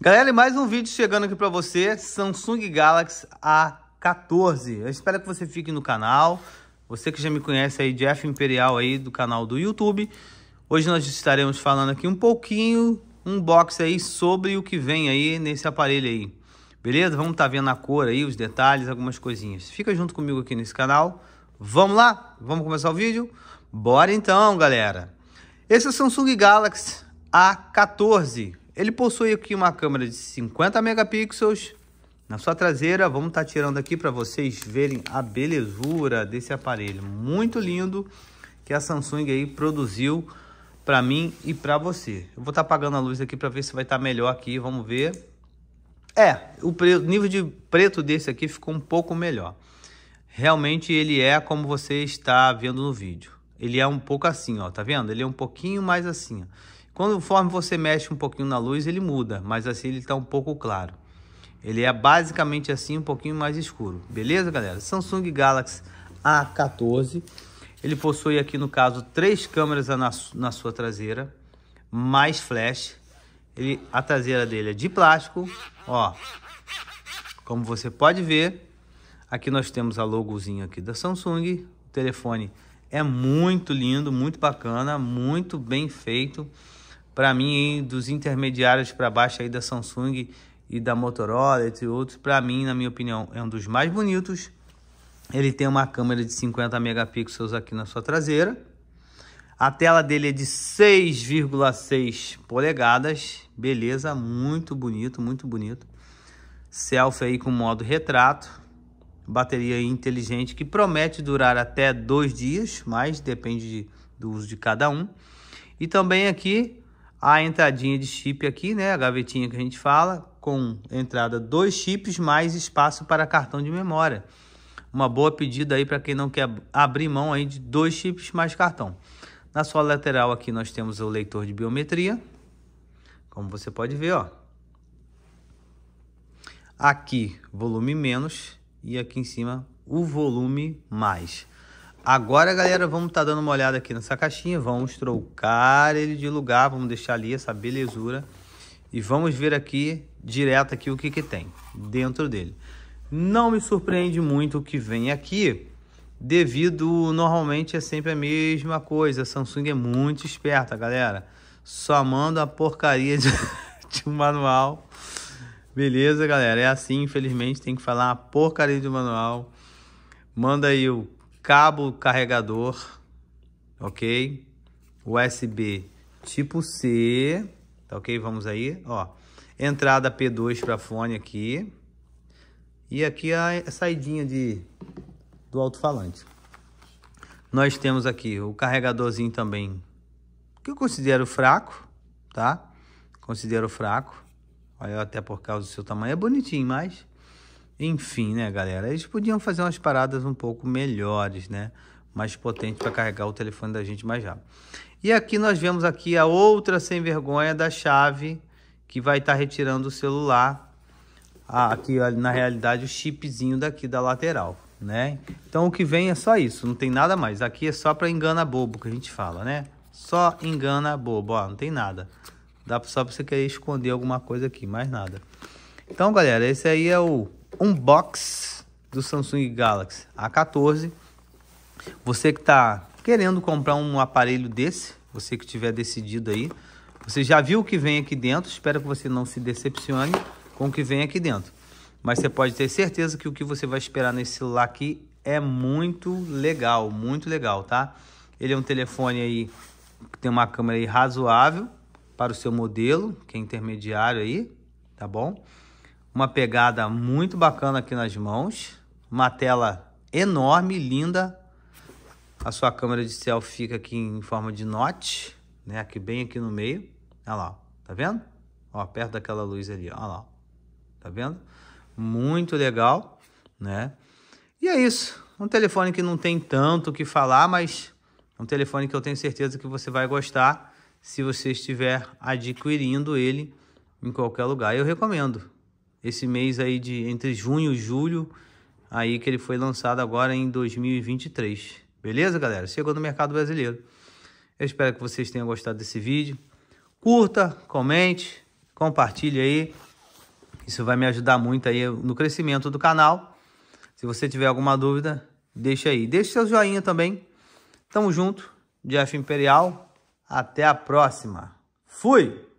Galera, mais um vídeo chegando aqui para você, Samsung Galaxy A14. Eu espero que você fique no canal. Você que já me conhece aí, Jeff Imperial aí do canal do YouTube. Hoje nós estaremos falando aqui um pouquinho, um box aí sobre o que vem aí nesse aparelho aí. Beleza? Vamos estar tá vendo a cor aí, os detalhes, algumas coisinhas. Fica junto comigo aqui nesse canal. Vamos lá? Vamos começar o vídeo? Bora então, galera. Esse é o Samsung Galaxy A14 ele possui aqui uma câmera de 50 megapixels. Na sua traseira, vamos estar tá tirando aqui para vocês verem a belezura desse aparelho. Muito lindo que a Samsung aí produziu para mim e para você. Eu vou estar tá apagando a luz aqui para ver se vai estar tá melhor aqui, vamos ver. É, o nível de preto desse aqui ficou um pouco melhor. Realmente ele é como você está vendo no vídeo. Ele é um pouco assim, ó, tá vendo? Ele é um pouquinho mais assim, ó. Conforme você mexe um pouquinho na luz, ele muda, mas assim ele está um pouco claro. Ele é basicamente assim, um pouquinho mais escuro. Beleza, galera? Samsung Galaxy A14. Ele possui aqui, no caso, três câmeras na, na sua traseira, mais flash. Ele, a traseira dele é de plástico, ó. Como você pode ver, aqui nós temos a logozinho aqui da Samsung. O telefone é muito lindo, muito bacana, muito bem feito para mim, dos intermediários para baixo aí da Samsung e da Motorola, entre outros, para mim, na minha opinião, é um dos mais bonitos. Ele tem uma câmera de 50 megapixels aqui na sua traseira. A tela dele é de 6,6 polegadas. Beleza, muito bonito, muito bonito. Selfie aí com modo retrato. Bateria inteligente que promete durar até dois dias, mas depende de, do uso de cada um. E também aqui a entradinha de chip aqui, né, a gavetinha que a gente fala, com entrada dois chips mais espaço para cartão de memória. Uma boa pedida aí para quem não quer abrir mão aí de dois chips mais cartão. Na sua lateral aqui nós temos o leitor de biometria, como você pode ver, ó. Aqui, volume menos e aqui em cima o volume mais. Agora, galera, vamos estar tá dando uma olhada aqui nessa caixinha. Vamos trocar ele de lugar, vamos deixar ali essa belezura. E vamos ver aqui, direto aqui, o que, que tem dentro dele. Não me surpreende muito o que vem aqui, devido, normalmente, é sempre a mesma coisa. A Samsung é muito esperta, galera. Só manda a porcaria de, de um manual. Beleza, galera? É assim, infelizmente, tem que falar a porcaria de um manual. Manda aí o cabo carregador, ok? USB tipo C, tá ok? Vamos aí, ó. Entrada P2 para fone aqui. E aqui a saidinha de, do alto-falante. Nós temos aqui o carregadorzinho também, que eu considero fraco, tá? Considero fraco. Olha, até por causa do seu tamanho. É bonitinho, mas enfim, né, galera? Eles podiam fazer umas paradas um pouco melhores, né? Mais potentes para carregar o telefone da gente mais rápido. E aqui nós vemos aqui a outra sem vergonha da chave que vai estar tá retirando o celular. Ah, aqui, na realidade, o chipzinho daqui da lateral, né? Então, o que vem é só isso, não tem nada mais. Aqui é só para engana bobo, que a gente fala, né? Só engana bobo, ó, não tem nada. Dá só para você querer esconder alguma coisa aqui, mais nada. Então, galera, esse aí é o unbox do Samsung Galaxy A14. Você que está querendo comprar um aparelho desse, você que tiver decidido aí, você já viu o que vem aqui dentro, espero que você não se decepcione com o que vem aqui dentro. Mas você pode ter certeza que o que você vai esperar nesse celular aqui é muito legal, muito legal, tá? Ele é um telefone aí que tem uma câmera aí razoável para o seu modelo, que é intermediário aí, tá bom? uma pegada muito bacana aqui nas mãos, uma tela enorme, linda. A sua câmera de selfie fica aqui em forma de note, né? Aqui bem aqui no meio. Olha lá, tá vendo? Ó, perto daquela luz ali, olha lá. Tá vendo? Muito legal, né? E é isso. Um telefone que não tem tanto o que falar, mas um telefone que eu tenho certeza que você vai gostar se você estiver adquirindo ele em qualquer lugar. Eu recomendo esse mês aí de entre junho e julho, aí que ele foi lançado agora em 2023. Beleza, galera? Chegou no mercado brasileiro. Eu espero que vocês tenham gostado desse vídeo. Curta, comente, compartilhe aí. Isso vai me ajudar muito aí no crescimento do canal. Se você tiver alguma dúvida, deixa aí. Deixe seu joinha também. Tamo junto. Jeff Imperial. Até a próxima. Fui!